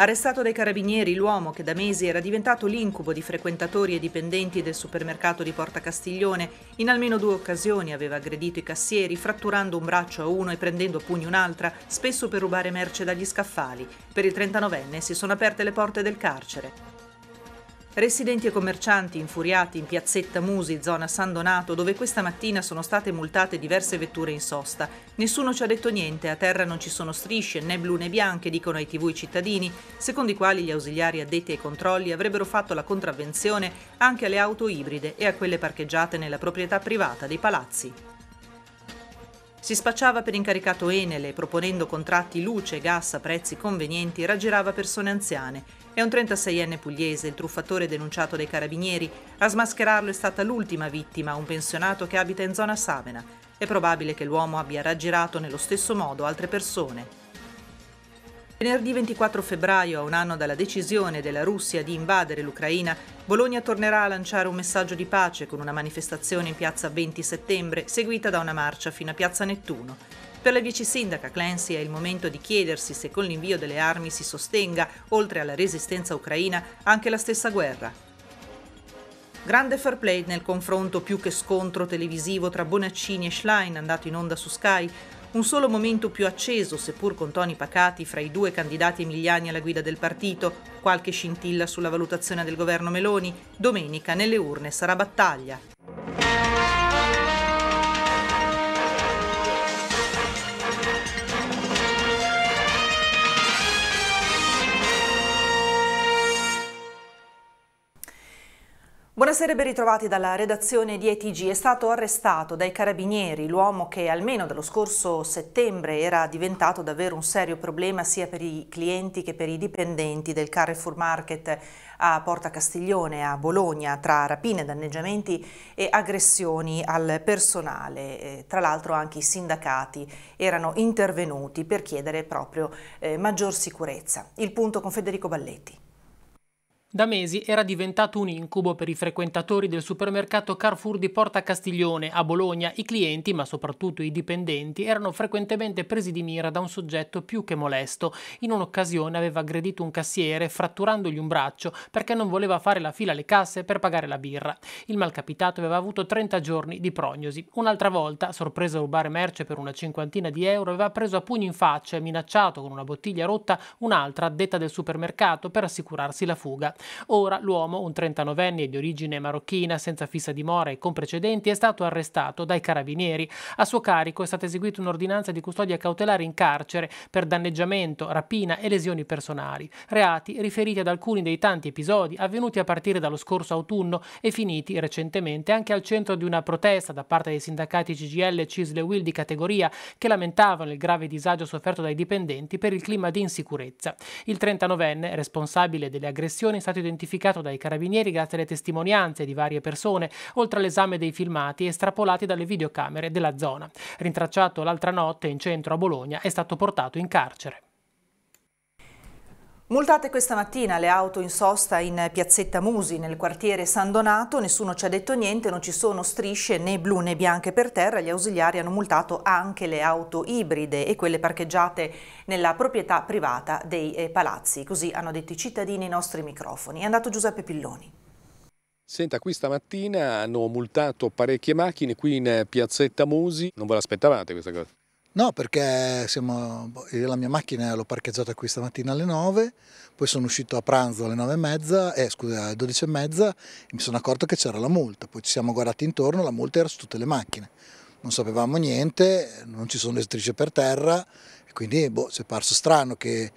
Arrestato dai carabinieri, l'uomo che da mesi era diventato l'incubo di frequentatori e dipendenti del supermercato di Porta Castiglione, in almeno due occasioni aveva aggredito i cassieri, fratturando un braccio a uno e prendendo a pugno un'altra, spesso per rubare merce dagli scaffali. Per il 39enne si sono aperte le porte del carcere. Residenti e commercianti infuriati in piazzetta Musi, zona San Donato, dove questa mattina sono state multate diverse vetture in sosta. Nessuno ci ha detto niente, a terra non ci sono strisce né blu né bianche, dicono ai tv i cittadini, secondo i quali gli ausiliari addetti ai controlli avrebbero fatto la contravvenzione anche alle auto ibride e a quelle parcheggiate nella proprietà privata dei palazzi. Si spacciava per incaricato Enele, proponendo contratti luce, e gas a prezzi convenienti, raggirava persone anziane. È un 36enne pugliese, il truffatore denunciato dai carabinieri. A smascherarlo è stata l'ultima vittima, un pensionato che abita in zona Savena. È probabile che l'uomo abbia raggirato nello stesso modo altre persone. Venerdì 24 febbraio, a un anno dalla decisione della Russia di invadere l'Ucraina, Bologna tornerà a lanciare un messaggio di pace con una manifestazione in piazza 20 settembre, seguita da una marcia fino a piazza Nettuno. Per la vice sindaca Clancy è il momento di chiedersi se con l'invio delle armi si sostenga, oltre alla resistenza ucraina, anche la stessa guerra. Grande fair play nel confronto più che scontro televisivo tra Bonaccini e Schlein andato in onda su Sky, un solo momento più acceso, seppur con toni pacati, fra i due candidati emiliani alla guida del partito, qualche scintilla sulla valutazione del governo Meloni, domenica nelle urne sarà battaglia. Buonasera e ben ritrovati dalla redazione di ETG. È stato arrestato dai carabinieri l'uomo che almeno dallo scorso settembre era diventato davvero un serio problema sia per i clienti che per i dipendenti del Carrefour Market a Porta Castiglione a Bologna tra rapine, danneggiamenti e aggressioni al personale. Eh, tra l'altro anche i sindacati erano intervenuti per chiedere proprio eh, maggior sicurezza. Il punto con Federico Balletti. Da mesi era diventato un incubo per i frequentatori del supermercato Carrefour di Porta Castiglione a Bologna. I clienti, ma soprattutto i dipendenti, erano frequentemente presi di mira da un soggetto più che molesto. In un'occasione aveva aggredito un cassiere fratturandogli un braccio perché non voleva fare la fila alle casse per pagare la birra. Il malcapitato aveva avuto 30 giorni di prognosi. Un'altra volta, sorpreso a rubare merce per una cinquantina di euro, aveva preso a pugni in faccia e minacciato con una bottiglia rotta un'altra addetta del supermercato per assicurarsi la fuga. Ora l'uomo, un 39enne di origine marocchina senza fissa dimora e con precedenti, è stato arrestato dai carabinieri. A suo carico è stata eseguita un'ordinanza di custodia cautelare in carcere per danneggiamento, rapina e lesioni personali, reati riferiti ad alcuni dei tanti episodi avvenuti a partire dallo scorso autunno e finiti recentemente anche al centro di una protesta da parte dei sindacati CGL e Cisle Will di categoria che lamentavano il grave disagio sofferto dai dipendenti per il clima di insicurezza. Il 39enne, responsabile delle aggressioni, è stato identificato dai carabinieri grazie alle testimonianze di varie persone, oltre all'esame dei filmati estrapolati dalle videocamere della zona. Rintracciato l'altra notte in centro a Bologna, è stato portato in carcere. Multate questa mattina le auto in sosta in piazzetta Musi, nel quartiere San Donato, nessuno ci ha detto niente, non ci sono strisce né blu né bianche per terra, gli ausiliari hanno multato anche le auto ibride e quelle parcheggiate nella proprietà privata dei eh, palazzi, così hanno detto i cittadini ai nostri microfoni. È andato Giuseppe Pilloni. Senta, qui stamattina hanno multato parecchie macchine qui in piazzetta Musi, non ve l'aspettavate questa cosa? No, perché siamo, boh, la mia macchina l'ho parcheggiata qui stamattina alle 9, poi sono uscito a pranzo alle 9 e mezza, eh, scusa, alle 12 e mezza e mi sono accorto che c'era la multa, poi ci siamo guardati intorno, la multa era su tutte le macchine, non sapevamo niente, non ci sono le strisce per terra e quindi boh, ci è parso strano che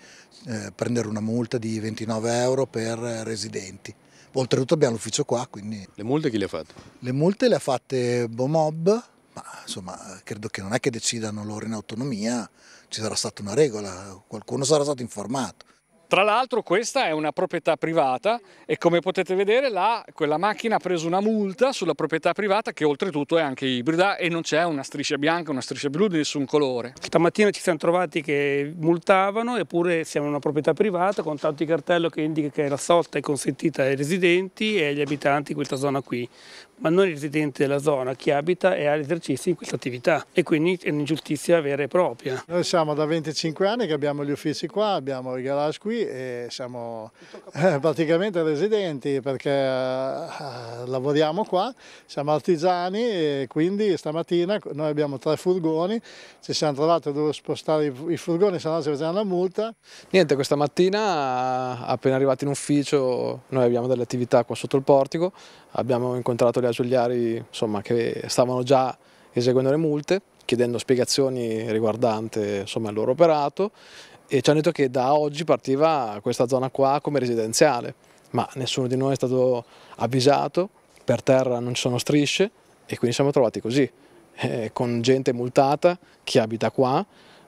eh, prendere una multa di 29 euro per eh, residenti. Oltretutto abbiamo l'ufficio qua, quindi... Le multe chi le ha fatte? Le multe le ha fatte Bomob, ma insomma credo che non è che decidano loro in autonomia, ci sarà stata una regola, qualcuno sarà stato informato. Tra l'altro questa è una proprietà privata e come potete vedere là quella macchina ha preso una multa sulla proprietà privata che oltretutto è anche ibrida e non c'è una striscia bianca, una striscia blu di nessun colore. Stamattina ci siamo trovati che multavano eppure siamo una proprietà privata con tanti cartello che indica che la sosta è consentita ai residenti e agli abitanti di questa zona qui ma non il residente della zona, chi abita e ha l'esercizio in questa attività e quindi è un'ingiustizia vera e propria. Noi siamo da 25 anni che abbiamo gli uffici qua, abbiamo i garage qui e siamo eh, praticamente residenti perché eh, lavoriamo qua, siamo artigiani e quindi stamattina noi abbiamo tre furgoni, ci siamo trovati dove spostare i furgoni se no ci facevano una multa. Niente, questa mattina appena arrivati in ufficio noi abbiamo delle attività qua sotto il portico, abbiamo incontrato gli ausiliari insomma, che stavano già eseguendo le multe, chiedendo spiegazioni riguardante insomma, il loro operato e ci hanno detto che da oggi partiva questa zona qua come residenziale, ma nessuno di noi è stato avvisato, per terra non ci sono strisce e quindi siamo trovati così, eh, con gente multata, chi abita qua,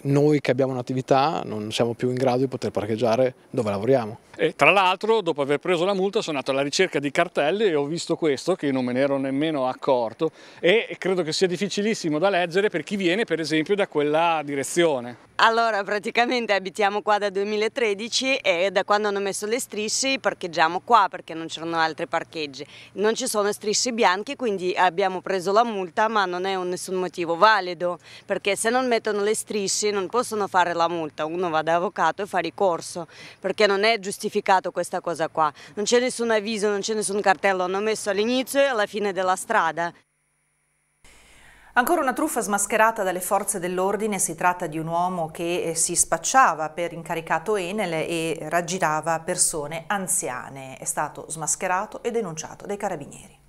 noi che abbiamo un'attività non siamo più in grado di poter parcheggiare dove lavoriamo. E tra l'altro dopo aver preso la multa sono andato alla ricerca di cartelli e ho visto questo che non me ne ero nemmeno accorto e credo che sia difficilissimo da leggere per chi viene per esempio da quella direzione. Allora, praticamente abitiamo qua da 2013 e da quando hanno messo le strisce parcheggiamo qua perché non c'erano altri parcheggi. Non ci sono strisce bianche, quindi abbiamo preso la multa, ma non è un nessun motivo valido, perché se non mettono le strisce non possono fare la multa, uno va da avvocato e fa ricorso, perché non è giustificato questa cosa qua. Non c'è nessun avviso, non c'è nessun cartello, hanno messo all'inizio e alla fine della strada. Ancora una truffa smascherata dalle forze dell'ordine, si tratta di un uomo che eh, si spacciava per incaricato Enel e raggirava persone anziane. È stato smascherato e denunciato dai carabinieri.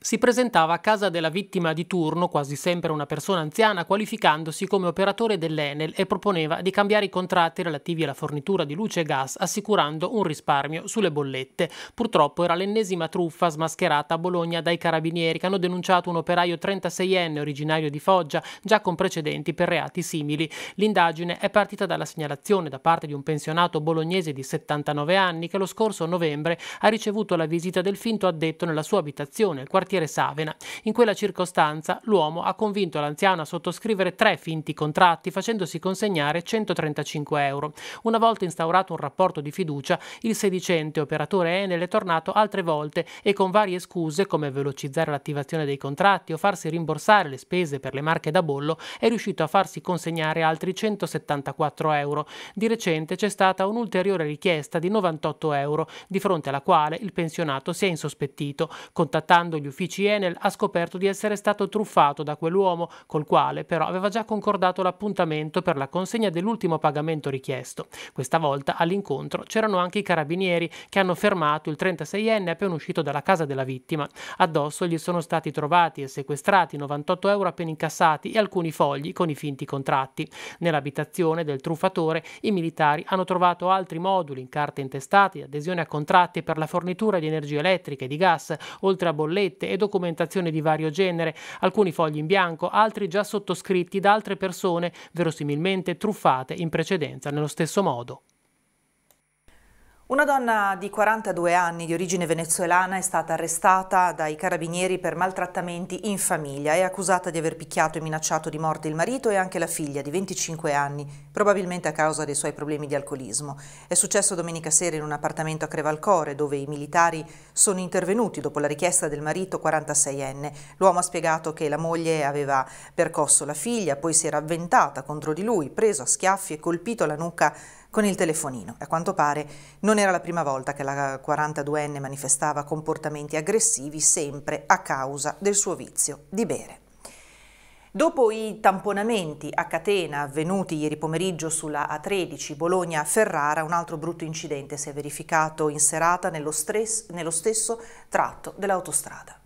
Si presentava a casa della vittima di turno, quasi sempre una persona anziana, qualificandosi come operatore dell'Enel e proponeva di cambiare i contratti relativi alla fornitura di luce e gas, assicurando un risparmio sulle bollette. Purtroppo era l'ennesima truffa smascherata a Bologna dai carabinieri che hanno denunciato un operaio 36enne originario di Foggia, già con precedenti per reati simili. L'indagine è partita dalla segnalazione da parte di un pensionato bolognese di 79 anni che lo scorso novembre ha ricevuto la visita del finto addetto nella sua abitazione, il quartiere quartiere Savena. In quella circostanza l'uomo ha convinto l'anziano a sottoscrivere tre finti contratti facendosi consegnare 135 euro. Una volta instaurato un rapporto di fiducia, il sedicente operatore Enel è tornato altre volte e con varie scuse come velocizzare l'attivazione dei contratti o farsi rimborsare le spese per le marche da bollo è riuscito a farsi consegnare altri 174 euro. Di recente c'è stata un'ulteriore richiesta di 98 euro, di fronte alla quale il pensionato si è insospettito. Contattando gli uffici uffici Enel ha scoperto di essere stato truffato da quell'uomo, col quale però aveva già concordato l'appuntamento per la consegna dell'ultimo pagamento richiesto. Questa volta all'incontro c'erano anche i carabinieri che hanno fermato il 36enne appena uscito dalla casa della vittima. Addosso gli sono stati trovati e sequestrati 98 euro appena incassati e alcuni fogli con i finti contratti. Nell'abitazione del truffatore i militari hanno trovato altri moduli in carte intestate, adesione a contratti per la fornitura di energia elettrica e di gas, oltre a bollette e documentazione di vario genere, alcuni fogli in bianco, altri già sottoscritti da altre persone, verosimilmente truffate in precedenza nello stesso modo. Una donna di 42 anni di origine venezuelana è stata arrestata dai carabinieri per maltrattamenti in famiglia. È accusata di aver picchiato e minacciato di morte il marito e anche la figlia di 25 anni, probabilmente a causa dei suoi problemi di alcolismo. È successo domenica sera in un appartamento a Crevalcore dove i militari sono intervenuti dopo la richiesta del marito 46enne. L'uomo ha spiegato che la moglie aveva percosso la figlia, poi si era avventata contro di lui, preso a schiaffi e colpito la nuca con il telefonino. A quanto pare non era la prima volta che la 42enne manifestava comportamenti aggressivi sempre a causa del suo vizio di bere. Dopo i tamponamenti a catena avvenuti ieri pomeriggio sulla A13 Bologna-Ferrara, un altro brutto incidente si è verificato in serata nello, stress, nello stesso tratto dell'autostrada.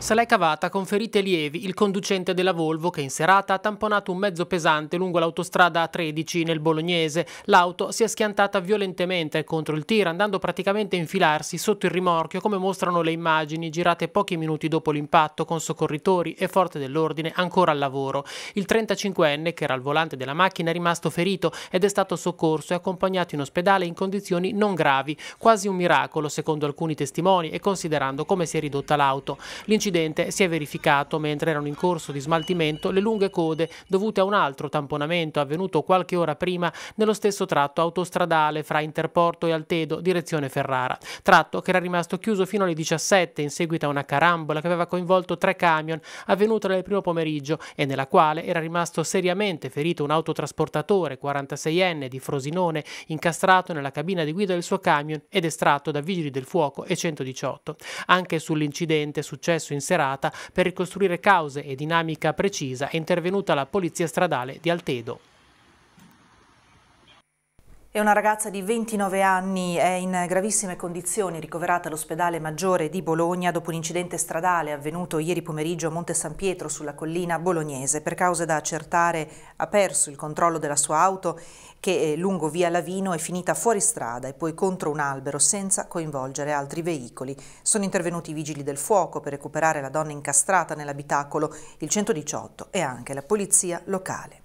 Se l'è cavata con ferite lievi il conducente della Volvo che in serata ha tamponato un mezzo pesante lungo l'autostrada A13 nel Bolognese. L'auto si è schiantata violentemente contro il tir andando praticamente a infilarsi sotto il rimorchio come mostrano le immagini girate pochi minuti dopo l'impatto con soccorritori e forze dell'ordine ancora al lavoro. Il 35enne che era al volante della macchina è rimasto ferito ed è stato soccorso e accompagnato in ospedale in condizioni non gravi, quasi un miracolo secondo alcuni testimoni e considerando come si è ridotta l'auto. L'incidente incidente si è verificato mentre erano in corso di smaltimento le lunghe code dovute a un altro tamponamento avvenuto qualche ora prima nello stesso tratto autostradale fra Interporto e Altedo, direzione Ferrara, tratto che era rimasto chiuso fino alle 17 in seguito a una carambola che aveva coinvolto tre camion avvenuta nel primo pomeriggio e nella quale era rimasto seriamente ferito un autotrasportatore 46enne di Frosinone incastrato nella cabina di guida del suo camion ed estratto da vigili del fuoco e 118. Anche sull'incidente successo in serata per ricostruire cause e dinamica precisa è intervenuta la polizia stradale di Altedo. È una ragazza di 29 anni, è in gravissime condizioni, ricoverata all'ospedale maggiore di Bologna dopo un incidente stradale avvenuto ieri pomeriggio a Monte San Pietro sulla collina bolognese. Per cause da accertare ha perso il controllo della sua auto che eh, lungo via Lavino è finita fuori strada e poi contro un albero senza coinvolgere altri veicoli. Sono intervenuti i vigili del fuoco per recuperare la donna incastrata nell'abitacolo, il 118 e anche la polizia locale.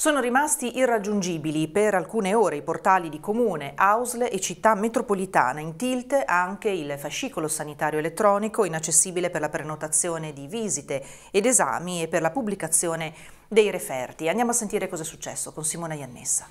Sono rimasti irraggiungibili per alcune ore i portali di Comune, Ausle e Città Metropolitana. In tilt anche il fascicolo sanitario elettronico, inaccessibile per la prenotazione di visite ed esami e per la pubblicazione dei referti. Andiamo a sentire cosa è successo con Simona Iannessa.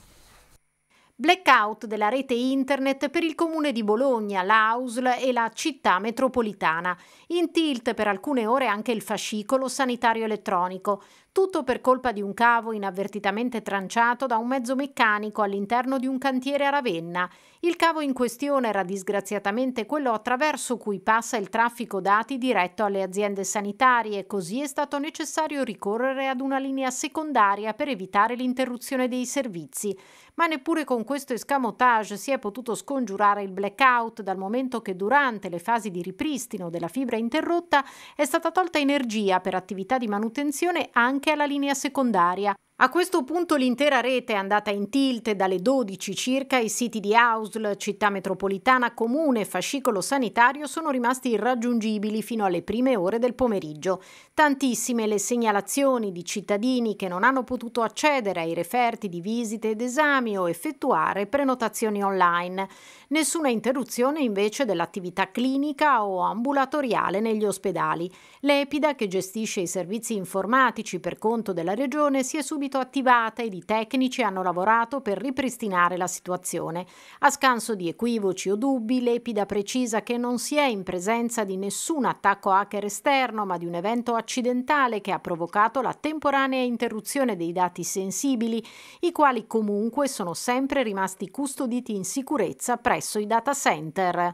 Blackout della rete internet per il comune di Bologna, l'Ausl e la città metropolitana. In tilt per alcune ore anche il fascicolo sanitario elettronico. Tutto per colpa di un cavo inavvertitamente tranciato da un mezzo meccanico all'interno di un cantiere a Ravenna. Il cavo in questione era disgraziatamente quello attraverso cui passa il traffico dati diretto alle aziende sanitarie, così è stato necessario ricorrere ad una linea secondaria per evitare l'interruzione dei servizi. Ma neppure con questo escamotage si è potuto scongiurare il blackout, dal momento che durante le fasi di ripristino della fibra interrotta è stata tolta energia per attività di manutenzione anche anche alla linea secondaria. A questo punto l'intera rete è andata in tilt dalle 12 circa i siti di Ausl, città metropolitana, comune e fascicolo sanitario sono rimasti irraggiungibili fino alle prime ore del pomeriggio. Tantissime le segnalazioni di cittadini che non hanno potuto accedere ai referti di visite ed esami o effettuare prenotazioni online. Nessuna interruzione invece dell'attività clinica o ambulatoriale negli ospedali L'EPIDA, che gestisce i servizi informatici per conto della Regione, si è subito attivata ed i tecnici hanno lavorato per ripristinare la situazione. A scanso di equivoci o dubbi, l'EPIDA precisa che non si è in presenza di nessun attacco hacker esterno, ma di un evento accidentale che ha provocato la temporanea interruzione dei dati sensibili, i quali comunque sono sempre rimasti custoditi in sicurezza presso i data center.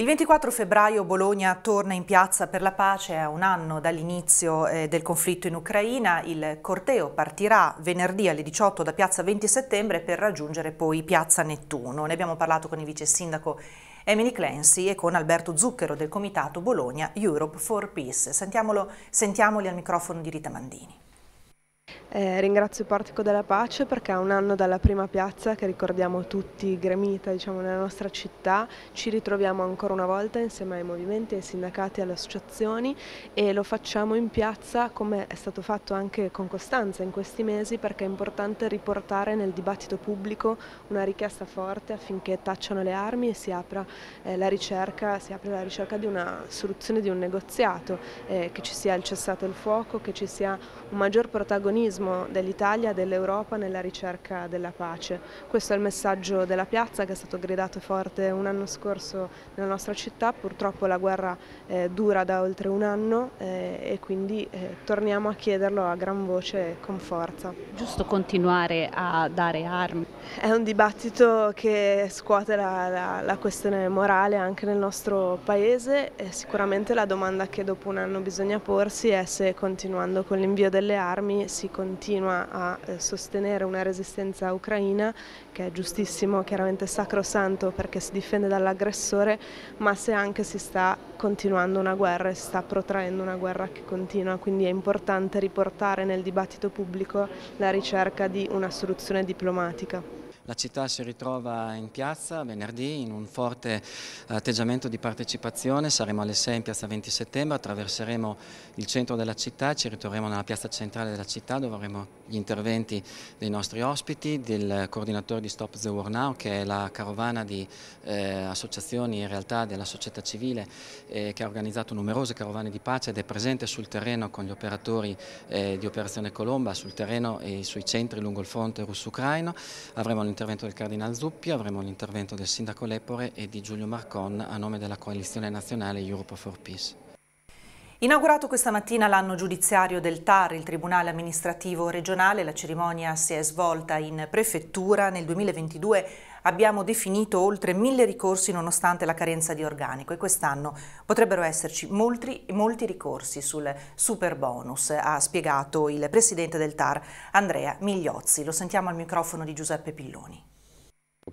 Il 24 febbraio Bologna torna in piazza per la pace a un anno dall'inizio eh, del conflitto in Ucraina. Il corteo partirà venerdì alle 18 da piazza 20 settembre per raggiungere poi piazza Nettuno. Ne abbiamo parlato con il vice sindaco Emily Clancy e con Alberto Zucchero del comitato Bologna Europe for Peace. Sentiamoli al microfono di Rita Mandini. Eh, ringrazio Portico della Pace perché a un anno dalla prima piazza che ricordiamo tutti gremita diciamo, nella nostra città ci ritroviamo ancora una volta insieme ai movimenti, ai sindacati, alle associazioni e lo facciamo in piazza come è stato fatto anche con costanza in questi mesi perché è importante riportare nel dibattito pubblico una richiesta forte affinché tacciano le armi e si apra eh, la ricerca, si apre la ricerca di una soluzione di un negoziato, eh, che ci sia il cessato il fuoco, che ci sia un maggior protagonismo protagonismo dell'Italia, dell'Europa nella ricerca della pace. Questo è il messaggio della piazza che è stato gridato forte un anno scorso nella nostra città, purtroppo la guerra eh, dura da oltre un anno eh, e quindi eh, torniamo a chiederlo a gran voce e con forza. Giusto continuare a dare armi? È un dibattito che scuote la, la, la questione morale anche nel nostro paese e sicuramente la domanda che dopo un anno bisogna porsi è se continuando con l'invio delle armi si continua continua a eh, sostenere una resistenza ucraina che è giustissimo, chiaramente sacrosanto perché si difende dall'aggressore, ma se anche si sta continuando una guerra e si sta protraendo una guerra che continua, quindi è importante riportare nel dibattito pubblico la ricerca di una soluzione diplomatica. La città si ritrova in piazza venerdì in un forte eh, atteggiamento di partecipazione, saremo alle 6 in piazza 20 settembre, attraverseremo il centro della città, ci ritroveremo nella piazza centrale della città dove avremo gli interventi dei nostri ospiti, del coordinatore di Stop the War Now che è la carovana di eh, associazioni e realtà della società civile eh, che ha organizzato numerose carovane di pace ed è presente sul terreno con gli operatori eh, di Operazione Colomba, sul terreno e sui centri lungo il fronte russo-ucraino. Avremo l'intervento del Cardinal Zuppi, avremo l'intervento del Sindaco Lepore e di Giulio Marcon a nome della coalizione nazionale Europe for Peace. Inaugurato questa mattina l'anno giudiziario del TAR, il Tribunale Amministrativo Regionale, la cerimonia si è svolta in prefettura nel 2022 abbiamo definito oltre mille ricorsi nonostante la carenza di organico e quest'anno potrebbero esserci molti, molti ricorsi sul super bonus, ha spiegato il presidente del TAR Andrea Migliozzi. Lo sentiamo al microfono di Giuseppe Pilloni.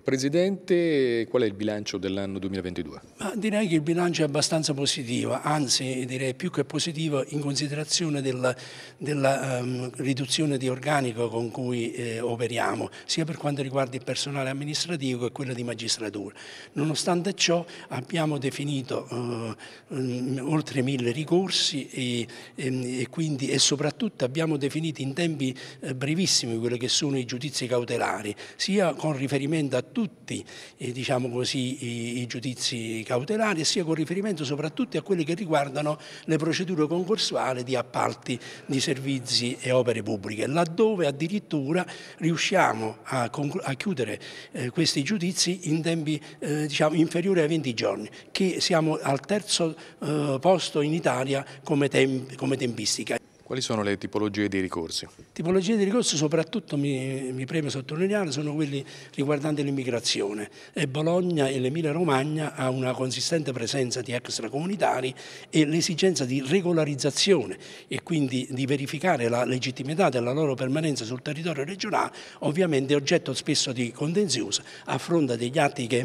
Presidente, qual è il bilancio dell'anno 2022? Ma direi che il bilancio è abbastanza positivo, anzi direi più che positivo in considerazione della, della um, ehm, riduzione di organico con cui eh, operiamo, sia per quanto riguarda il personale amministrativo che quello di magistratura. Nonostante ciò abbiamo definito uh, um, oltre mille ricorsi e, e, e, quindi, e, soprattutto abbiamo definito in tempi eh, brevissimi quelli che sono i giudizi cautelari, sia con riferimento a tutti tutti eh, diciamo così, i, i, giudizi cautelari e sia con riferimento soprattutto a quelli che riguardano le procedure concorsuali di appalti di servizi e opere pubbliche, laddove addirittura riusciamo a, a chiudere eh, questi giudizi in tempi eh, diciamo, inferiori ai 20 giorni, che siamo al terzo eh, posto in Italia come, tem come tempistica. Quali sono le tipologie di ricorsi? Tipologie di ricorsi soprattutto, mi, mi preme sottolineare, sono quelli riguardanti l'immigrazione e Bologna e l'Emilia Romagna ha una consistente presenza di extracomunitari e l'esigenza di regolarizzazione e quindi di verificare la legittimità della loro permanenza sul territorio regionale, ovviamente è oggetto spesso di contenzioso a fronte degli atti che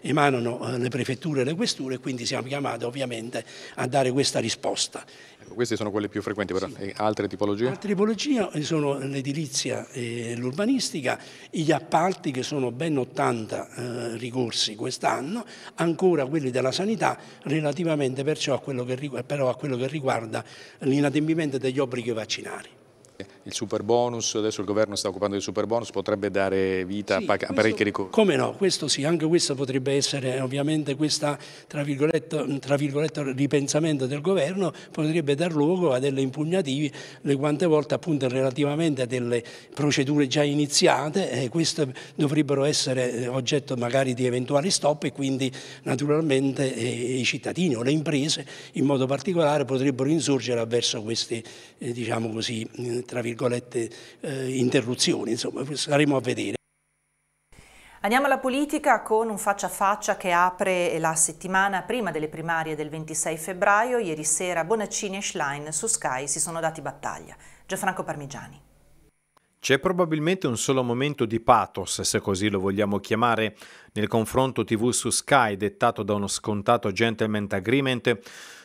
emanano eh, le prefetture e le questure e quindi siamo chiamati ovviamente a dare questa risposta. Queste sono quelle più frequenti, però sì. Eh, altre tipologie? Altre tipologie eh, sono l'edilizia e l'urbanistica, gli appalti che sono ben 80 eh, ricorsi quest'anno, ancora quelli della sanità relativamente perciò a quello che, però a quello che riguarda l'inadempimento degli obblighi vaccinari. Eh, il super bonus, adesso il governo sta occupando del super bonus, potrebbe dare vita sì, a, questo, parecchi ricordi? Come no, questo sì, anche questo potrebbe essere ovviamente questo tra tra virgolette, ripensamento del governo potrebbe dar luogo a delle impugnative le quante volte appunto relativamente a delle procedure già iniziate e queste dovrebbero essere eh, oggetto magari di eventuali stop e quindi naturalmente eh, i cittadini o le imprese in modo particolare potrebbero insorgere avverso questi eh, diciamo così, tra virgolette virgolette, eh, interruzioni, insomma, saremo a vedere. Andiamo alla politica con un faccia a faccia che apre la settimana prima delle primarie del 26 febbraio. Ieri sera Bonaccini e Schlein su Sky si sono dati battaglia. Gianfranco Parmigiani. C'è probabilmente un solo momento di pathos, se così lo vogliamo chiamare, nel confronto TV su Sky dettato da uno scontato gentleman agreement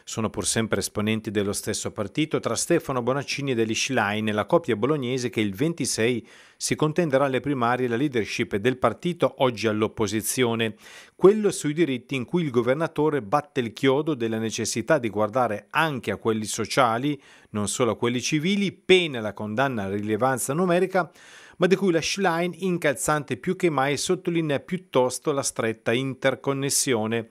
sono pur sempre esponenti dello stesso partito, tra Stefano Bonaccini e degli Schlein la coppia bolognese che il 26 si contenderà alle primarie la leadership del partito oggi all'opposizione, quello sui diritti in cui il governatore batte il chiodo della necessità di guardare anche a quelli sociali, non solo a quelli civili, pena la condanna a rilevanza numerica, ma di cui la Schlein incalzante più che mai sottolinea piuttosto la stretta interconnessione.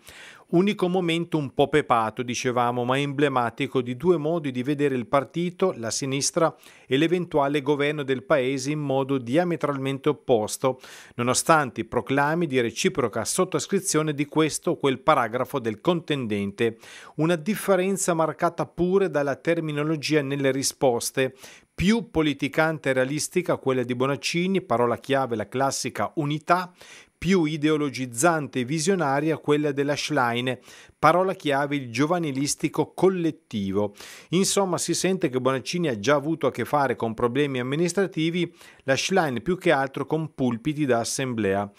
Unico momento un po' pepato, dicevamo, ma emblematico di due modi di vedere il partito, la sinistra e l'eventuale governo del paese in modo diametralmente opposto, nonostante i proclami di reciproca sottoscrizione di questo o quel paragrafo del contendente. Una differenza marcata pure dalla terminologia nelle risposte, più politicante e realistica quella di Bonaccini, parola chiave la classica unità, più ideologizzante e visionaria quella della Schlein, parola chiave il giovanilistico collettivo. Insomma, si sente che Bonaccini ha già avuto a che fare con problemi amministrativi, la Schlein più che altro con pulpiti da assemblea.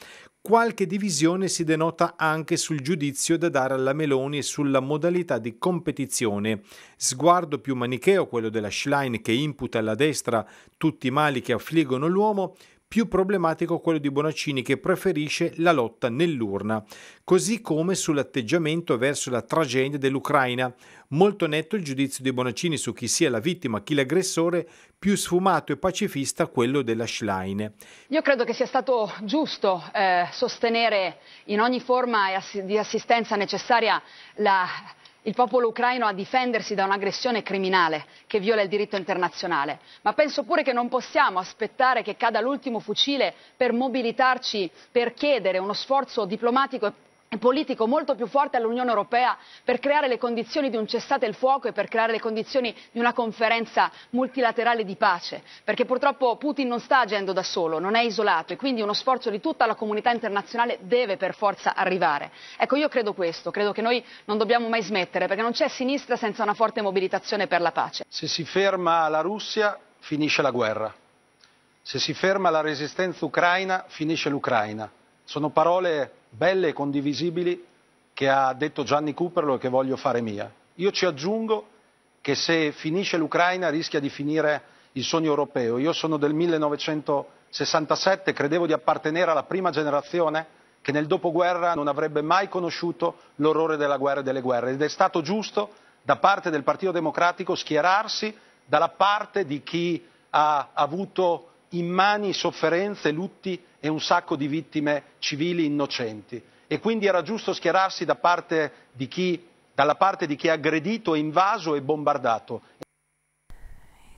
Qualche divisione si denota anche sul giudizio da dare alla Meloni e sulla modalità di competizione. Sguardo più manicheo quello della Schlein che imputa alla destra tutti i mali che affliggono l'uomo, più problematico quello di Bonaccini che preferisce la lotta nell'urna, così come sull'atteggiamento verso la tragedia dell'Ucraina. Molto netto il giudizio di Bonaccini su chi sia la vittima, chi l'aggressore, più sfumato e pacifista quello della Schlein. Io credo che sia stato giusto eh, sostenere in ogni forma di assistenza necessaria la il popolo ucraino a difendersi da un'aggressione criminale che viola il diritto internazionale, ma penso pure che non possiamo aspettare che cada l'ultimo fucile per mobilitarci per chiedere uno sforzo diplomatico politico molto più forte all'Unione Europea per creare le condizioni di un cessate il fuoco e per creare le condizioni di una conferenza multilaterale di pace, perché purtroppo Putin non sta agendo da solo, non è isolato e quindi uno sforzo di tutta la comunità internazionale deve per forza arrivare. Ecco, io credo questo, credo che noi non dobbiamo mai smettere, perché non c'è sinistra senza una forte mobilitazione per la pace. Se si ferma la Russia, finisce la guerra. Se si ferma la resistenza ucraina, finisce l'Ucraina. Sono parole belle e condivisibili che ha detto Gianni Cuperlo e che voglio fare mia. Io ci aggiungo che se finisce l'Ucraina rischia di finire il sogno europeo. Io sono del 1967, credevo di appartenere alla prima generazione che nel dopoguerra non avrebbe mai conosciuto l'orrore della guerra e delle guerre ed è stato giusto da parte del Partito Democratico schierarsi dalla parte di chi ha avuto immani sofferenze, lutti e un sacco di vittime civili innocenti. E quindi era giusto schierarsi da parte chi, dalla parte di chi ha aggredito, invaso e bombardato.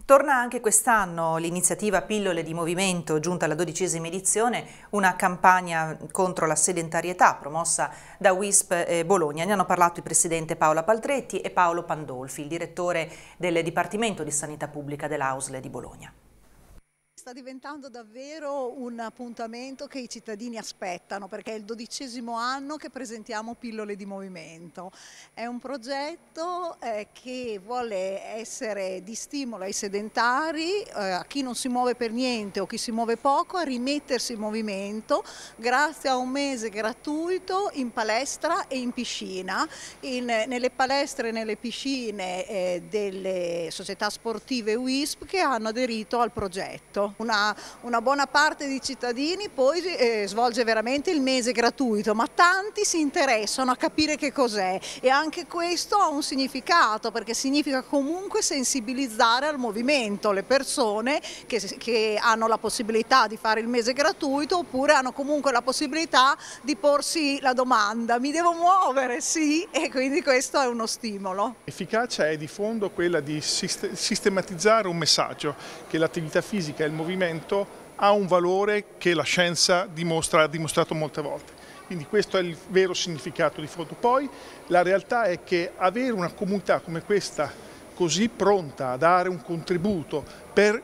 Torna anche quest'anno l'iniziativa Pillole di Movimento, giunta alla dodicesima edizione, una campagna contro la sedentarietà promossa da WISP Bologna. Ne hanno parlato il presidente Paola Paltretti e Paolo Pandolfi, il direttore del Dipartimento di Sanità Pubblica dell'Ausle di Bologna sta diventando davvero un appuntamento che i cittadini aspettano perché è il dodicesimo anno che presentiamo Pillole di Movimento. È un progetto eh, che vuole essere di stimolo ai sedentari, eh, a chi non si muove per niente o chi si muove poco, a rimettersi in movimento grazie a un mese gratuito in palestra e in piscina. In, nelle palestre e nelle piscine eh, delle società sportive WISP che hanno aderito al progetto una, una buona parte di cittadini poi eh, svolge veramente il mese gratuito, ma tanti si interessano a capire che cos'è e anche questo ha un significato perché significa comunque sensibilizzare al movimento le persone che, che hanno la possibilità di fare il mese gratuito oppure hanno comunque la possibilità di porsi la domanda, mi devo muovere, sì, e quindi questo è uno stimolo. Efficacia è di fondo quella di sistematizzare un messaggio che l'attività fisica e il movimento movimento ha un valore che la scienza dimostra, ha dimostrato molte volte. Quindi questo è il vero significato di fondo. Poi la realtà è che avere una comunità come questa così pronta a dare un contributo per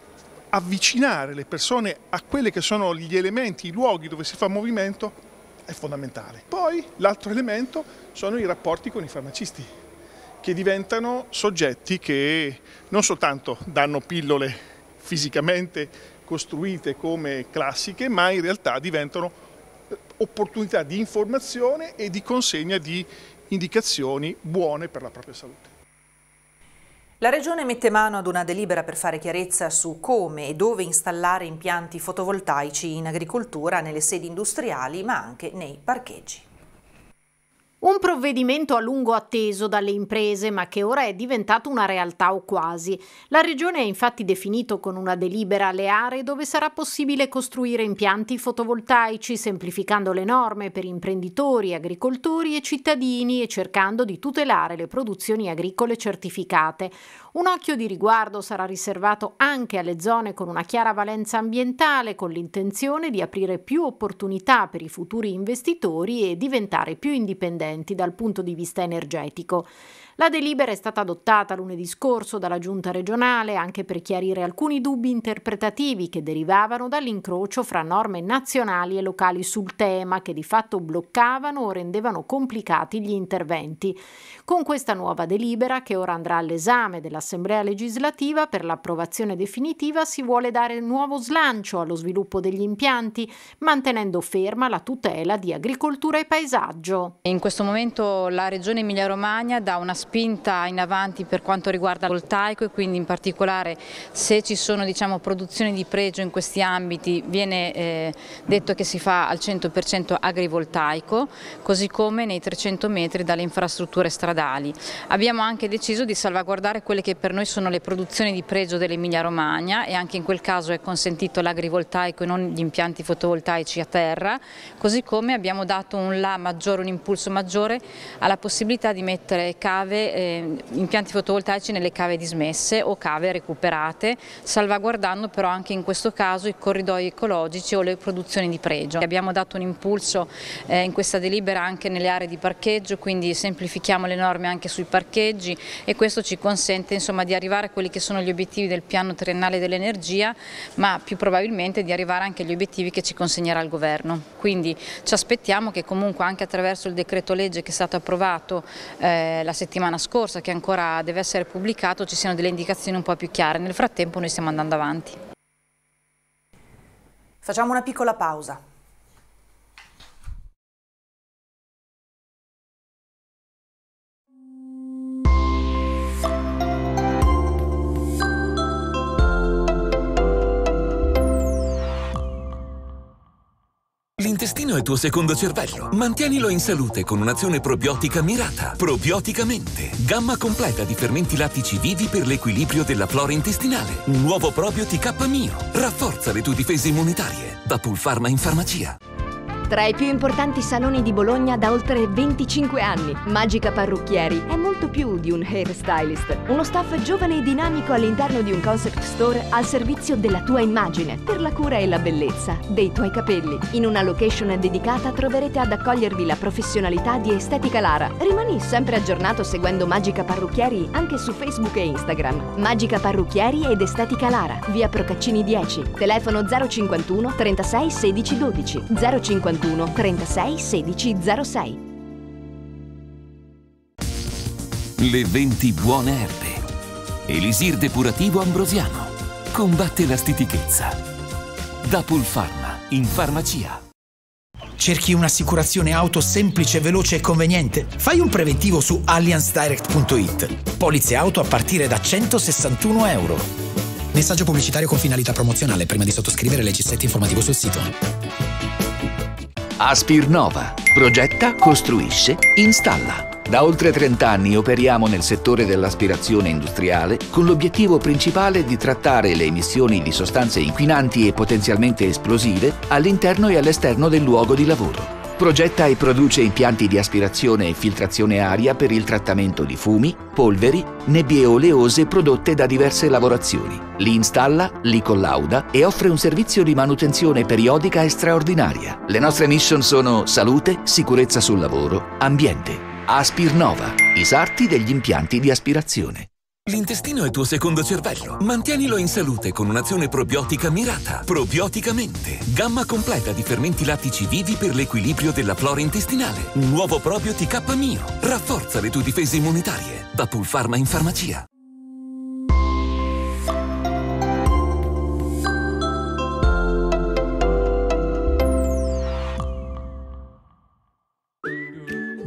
avvicinare le persone a quelli che sono gli elementi, i luoghi dove si fa movimento è fondamentale. Poi l'altro elemento sono i rapporti con i farmacisti che diventano soggetti che non soltanto danno pillole fisicamente costruite come classiche, ma in realtà diventano eh, opportunità di informazione e di consegna di indicazioni buone per la propria salute. La Regione mette mano ad una delibera per fare chiarezza su come e dove installare impianti fotovoltaici in agricoltura, nelle sedi industriali, ma anche nei parcheggi. Un provvedimento a lungo atteso dalle imprese, ma che ora è diventato una realtà o quasi. La Regione ha infatti definito con una delibera le aree dove sarà possibile costruire impianti fotovoltaici, semplificando le norme per imprenditori, agricoltori e cittadini e cercando di tutelare le produzioni agricole certificate. Un occhio di riguardo sarà riservato anche alle zone con una chiara valenza ambientale, con l'intenzione di aprire più opportunità per i futuri investitori e diventare più indipendenti dal punto di vista energetico. La delibera è stata adottata lunedì scorso dalla Giunta regionale anche per chiarire alcuni dubbi interpretativi che derivavano dall'incrocio fra norme nazionali e locali sul tema che di fatto bloccavano o rendevano complicati gli interventi. Con questa nuova delibera, che ora andrà all'esame dell'Assemblea legislativa per l'approvazione definitiva, si vuole dare nuovo slancio allo sviluppo degli impianti, mantenendo ferma la tutela di agricoltura e paesaggio. In questo momento la Regione Emilia-Romagna dà una spazio spinta in avanti per quanto riguarda il voltaico e quindi in particolare se ci sono diciamo, produzioni di pregio in questi ambiti viene eh, detto che si fa al 100% agrivoltaico, così come nei 300 metri dalle infrastrutture stradali. Abbiamo anche deciso di salvaguardare quelle che per noi sono le produzioni di pregio dell'Emilia Romagna e anche in quel caso è consentito l'agrivoltaico e non gli impianti fotovoltaici a terra, così come abbiamo dato un la maggiore, un impulso maggiore alla possibilità di mettere cave cave, eh, impianti fotovoltaici nelle cave dismesse o cave recuperate, salvaguardando però anche in questo caso i corridoi ecologici o le produzioni di pregio. Abbiamo dato un impulso eh, in questa delibera anche nelle aree di parcheggio, quindi semplifichiamo le norme anche sui parcheggi e questo ci consente insomma, di arrivare a quelli che sono gli obiettivi del piano triennale dell'energia, ma più probabilmente di arrivare anche agli obiettivi che ci consegnerà il governo. Quindi ci aspettiamo che comunque anche attraverso il decreto legge che è stato approvato eh, la settimana settimana scorsa che ancora deve essere pubblicato ci siano delle indicazioni un po' più chiare. Nel frattempo noi stiamo andando avanti. Facciamo una piccola pausa. L'intestino è il tuo secondo cervello. Mantienilo in salute con un'azione probiotica mirata. Probioticamente. Gamma completa di fermenti lattici vivi per l'equilibrio della flora intestinale. Un nuovo probio TK Mio. Rafforza le tue difese immunitarie. Da Pulpharma in farmacia tra i più importanti saloni di Bologna da oltre 25 anni. Magica Parrucchieri è molto più di un hairstylist, uno staff giovane e dinamico all'interno di un concept store al servizio della tua immagine, per la cura e la bellezza dei tuoi capelli. In una location dedicata troverete ad accogliervi la professionalità di Estetica Lara. Rimani sempre aggiornato seguendo Magica Parrucchieri anche su Facebook e Instagram. Magica Parrucchieri ed Estetica Lara, via Procaccini 10, telefono 051 36 16 12 051 051 36 16 06. Le 20 buone erbe. Elisir depurativo ambrosiano. Combatte la stitichezza. Da Pulpharma, in farmacia. Cerchi un'assicurazione auto semplice, veloce e conveniente? Fai un preventivo su allianzdirect.it. Polizze auto a partire da 161 euro. Messaggio pubblicitario con finalità promozionale. Prima di sottoscrivere leggi set informativo sul sito. Aspirnova. Progetta, costruisce, installa. Da oltre 30 anni operiamo nel settore dell'aspirazione industriale con l'obiettivo principale di trattare le emissioni di sostanze inquinanti e potenzialmente esplosive all'interno e all'esterno del luogo di lavoro. Progetta e produce impianti di aspirazione e filtrazione aria per il trattamento di fumi, polveri, nebbie oleose prodotte da diverse lavorazioni. Li installa, li collauda e offre un servizio di manutenzione periodica e straordinaria. Le nostre mission sono salute, sicurezza sul lavoro, ambiente. Aspirnova, i sarti degli impianti di aspirazione. L'intestino è il tuo secondo cervello. Mantienilo in salute con un'azione probiotica mirata. Probioticamente. Gamma completa di fermenti lattici vivi per l'equilibrio della flora intestinale. Un nuovo proprio TK Mio. Rafforza le tue difese immunitarie. Da Pulpharma in farmacia.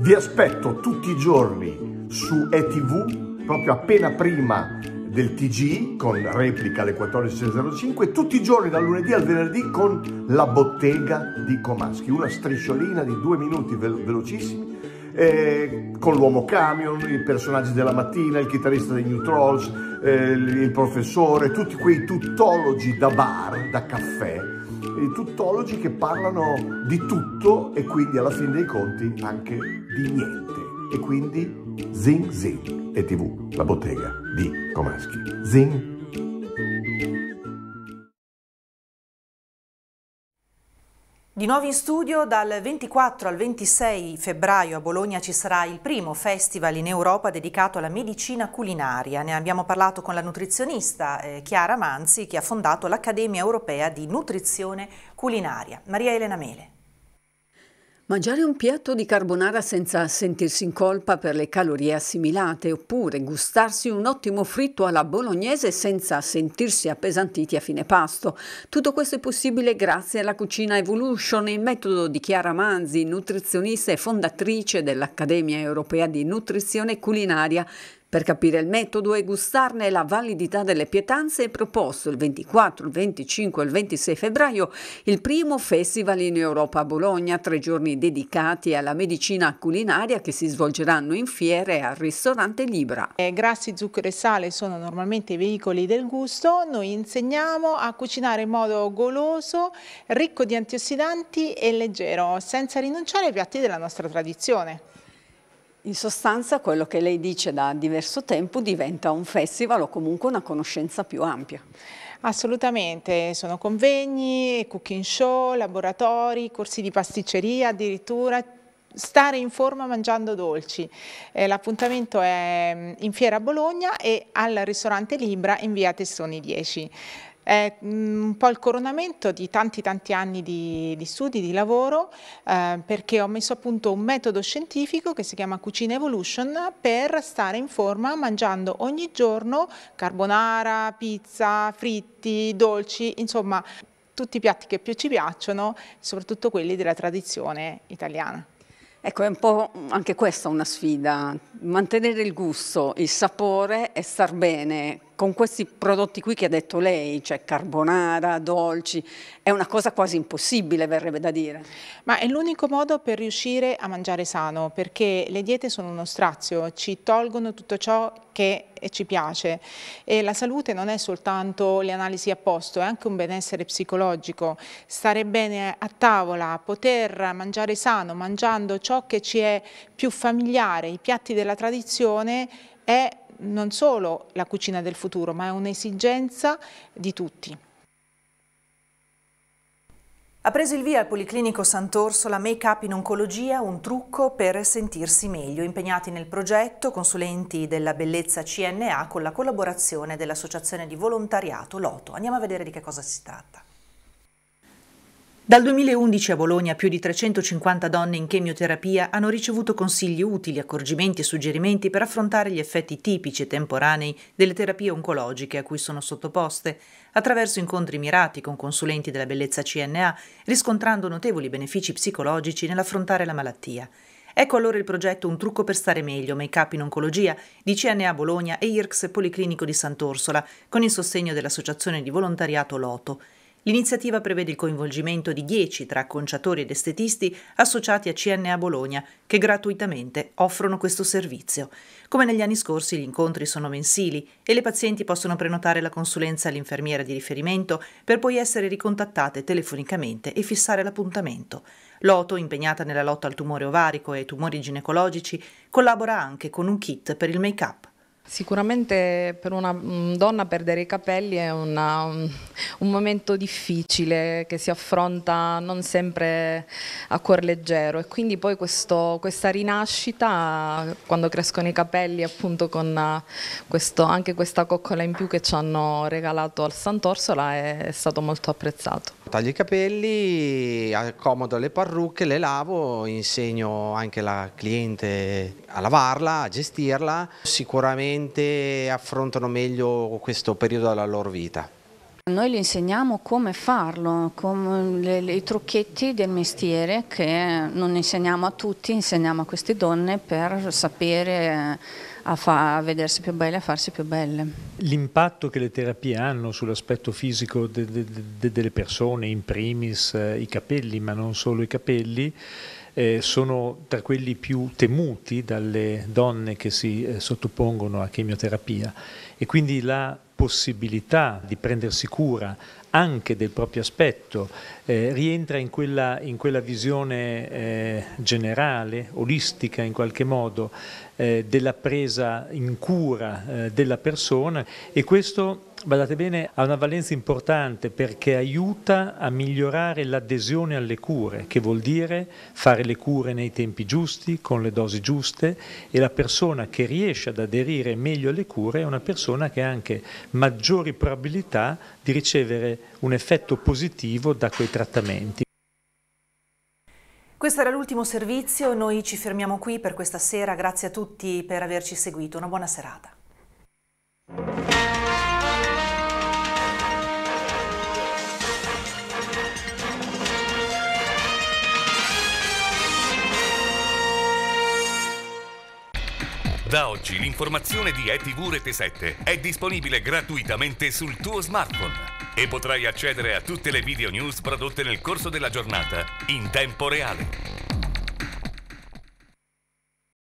Vi aspetto tutti i giorni su ETV proprio appena prima del TG con replica alle 14.05 tutti i giorni dal lunedì al venerdì con la bottega di Comaschi, una strisciolina di due minuti velocissimi eh, con l'uomo camion, i personaggi della mattina, il chitarrista dei New Trolls, eh, il professore, tutti quei tuttologi da bar, da caffè, i tuttologi che parlano di tutto e quindi alla fine dei conti anche di niente e quindi Zing Zing e TV, la bottega di Comaschi. Zing. Di nuovo in studio dal 24 al 26 febbraio a Bologna ci sarà il primo festival in Europa dedicato alla medicina culinaria. Ne abbiamo parlato con la nutrizionista eh, Chiara Manzi che ha fondato l'Accademia Europea di Nutrizione Culinaria. Maria Elena Mele. Mangiare un piatto di carbonara senza sentirsi in colpa per le calorie assimilate, oppure gustarsi un ottimo fritto alla bolognese senza sentirsi appesantiti a fine pasto. Tutto questo è possibile grazie alla Cucina Evolution, il metodo di Chiara Manzi, nutrizionista e fondatrice dell'Accademia Europea di Nutrizione Culinaria, per capire il metodo e gustarne la validità delle pietanze è proposto il 24, il 25 e il 26 febbraio il primo festival in Europa a Bologna, tre giorni dedicati alla medicina culinaria che si svolgeranno in fiere al ristorante Libra. Eh, grassi, zucchero e sale sono normalmente i veicoli del gusto, noi insegniamo a cucinare in modo goloso, ricco di antiossidanti e leggero, senza rinunciare ai piatti della nostra tradizione. In sostanza quello che lei dice da diverso tempo diventa un festival o comunque una conoscenza più ampia. Assolutamente, sono convegni, cooking show, laboratori, corsi di pasticceria addirittura, stare in forma mangiando dolci. Eh, l'appuntamento è mm, in Fiera a Bologna e al ristorante Libra in via Tessoni 10. È mm, un po' il coronamento di tanti tanti anni di, di studi, di lavoro, eh, perché ho messo a punto un metodo scientifico che si chiama Cucina Evolution per stare in forma mangiando ogni giorno carbonara, pizza, fritti, dolci, insomma tutti i piatti che più ci piacciono, soprattutto quelli della tradizione italiana. Ecco, è un po' anche questa una sfida, mantenere il gusto, il sapore e star bene con questi prodotti qui che ha detto lei, cioè carbonara, dolci, è una cosa quasi impossibile, verrebbe da dire. Ma è l'unico modo per riuscire a mangiare sano, perché le diete sono uno strazio, ci tolgono tutto ciò che eh, ci piace. E la salute non è soltanto le analisi a posto, è anche un benessere psicologico. Stare bene a tavola, poter mangiare sano, mangiando ciò che ci è più familiare, i piatti della tradizione, è non solo la cucina del futuro, ma è un'esigenza di tutti. Ha preso il via al Policlinico Sant'Orso la Make Up in Oncologia, un trucco per sentirsi meglio. Impegnati nel progetto, consulenti della bellezza CNA con la collaborazione dell'associazione di volontariato Loto. Andiamo a vedere di che cosa si tratta. Dal 2011 a Bologna più di 350 donne in chemioterapia hanno ricevuto consigli utili, accorgimenti e suggerimenti per affrontare gli effetti tipici e temporanei delle terapie oncologiche a cui sono sottoposte, attraverso incontri mirati con consulenti della bellezza CNA, riscontrando notevoli benefici psicologici nell'affrontare la malattia. Ecco allora il progetto Un trucco per stare meglio, Make Up in Oncologia, di CNA Bologna e IRCS Policlinico di Sant'Orsola, con il sostegno dell'Associazione di Volontariato Loto. L'iniziativa prevede il coinvolgimento di 10 tra acconciatori ed estetisti associati a CNA Bologna che gratuitamente offrono questo servizio. Come negli anni scorsi gli incontri sono mensili e le pazienti possono prenotare la consulenza all'infermiera di riferimento per poi essere ricontattate telefonicamente e fissare l'appuntamento. Loto, impegnata nella lotta al tumore ovarico e ai tumori ginecologici, collabora anche con un kit per il make-up. Sicuramente per una mm, donna perdere i capelli è una, mm, un momento difficile che si affronta non sempre a cuor leggero e quindi poi questo, questa rinascita quando crescono i capelli appunto con eh, questo, anche questa coccola in più che ci hanno regalato al Sant'Orsola è, è stato molto apprezzato taglio i capelli, accomodo le parrucche, le lavo, insegno anche la cliente a lavarla, a gestirla. Sicuramente affrontano meglio questo periodo della loro vita. Noi gli insegniamo come farlo, con le, le, i trucchetti del mestiere che non insegniamo a tutti, insegniamo a queste donne per sapere a, fa, a vedersi più belle, a farsi più belle. L'impatto che le terapie hanno sull'aspetto fisico de, de, de, delle persone, in primis eh, i capelli, ma non solo i capelli, eh, sono tra quelli più temuti dalle donne che si eh, sottopongono a chemioterapia e quindi la possibilità di prendersi cura anche del proprio aspetto, eh, rientra in quella, in quella visione eh, generale, olistica in qualche modo, eh, della presa in cura eh, della persona e questo, guardate bene, ha una valenza importante perché aiuta a migliorare l'adesione alle cure, che vuol dire fare le cure nei tempi giusti, con le dosi giuste e la persona che riesce ad aderire meglio alle cure è una persona che ha anche maggiori probabilità di ricevere un effetto positivo da quei trattamenti. Questo era l'ultimo servizio, noi ci fermiamo qui per questa sera, grazie a tutti per averci seguito, una buona serata. Da oggi l'informazione di ETV Rete 7 è disponibile gratuitamente sul tuo smartphone e potrai accedere a tutte le video news prodotte nel corso della giornata in tempo reale.